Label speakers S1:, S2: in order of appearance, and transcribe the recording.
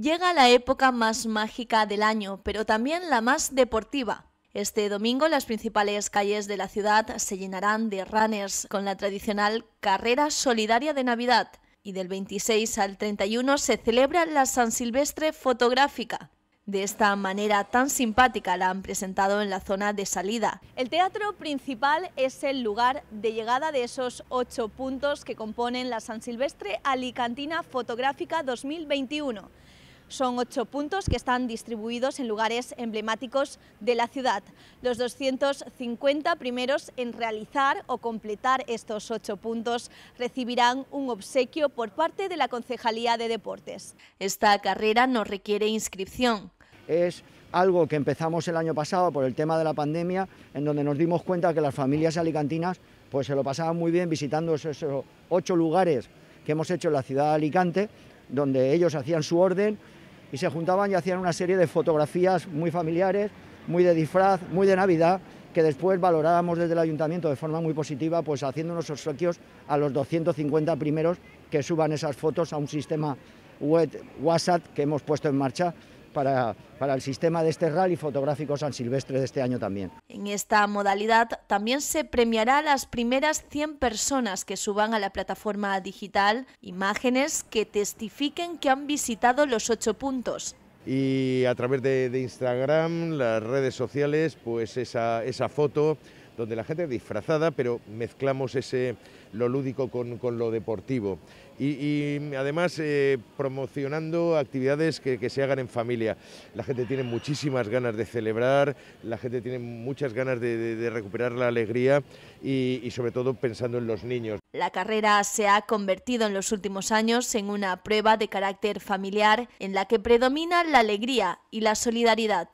S1: Llega la época más mágica del año, pero también la más deportiva. Este domingo las principales calles de la ciudad se llenarán de runners con la tradicional carrera solidaria de Navidad y del 26 al 31 se celebra la San Silvestre fotográfica. De esta manera tan simpática la han presentado en la zona de salida. El teatro principal es el lugar de llegada de esos ocho puntos que componen la San Silvestre Alicantina Fotográfica 2021. Son ocho puntos que están distribuidos en lugares emblemáticos de la ciudad. Los 250 primeros en realizar o completar estos ocho puntos recibirán un obsequio por parte de la Concejalía de Deportes. Esta carrera no requiere inscripción.
S2: Es algo que empezamos el año pasado por el tema de la pandemia, en donde nos dimos cuenta que las familias alicantinas pues se lo pasaban muy bien visitando esos ocho lugares que hemos hecho en la ciudad de Alicante, donde ellos hacían su orden y se juntaban y hacían una serie de fotografías muy familiares, muy de disfraz, muy de Navidad, que después valorábamos desde el ayuntamiento de forma muy positiva, pues haciendo unos obsequios a los 250 primeros que suban esas fotos a un sistema web WhatsApp que hemos puesto en marcha para, el sistema de este rally fotográfico San Silvestre de este año también.
S1: En esta modalidad también se premiará a las primeras 100 personas que suban a la plataforma digital imágenes que testifiquen que han visitado los ocho puntos
S3: y a través de, Instagram, las redes sociales, pues esa, esa foto donde la gente es disfrazada, pero mezclamos ese, lo lúdico con, lo deportivo. Y, además eh, promocionando actividades que, se hagan en familia. La gente tiene muchísimas ganas de celebrar, la gente tiene muchas ganas de, recuperar la alegría y, y sobre todo pensando en los niños. La
S1: carrera se ha convertido en los últimos años en una prueba de carácter familiar en la que predomina la alegría y la solidaridad.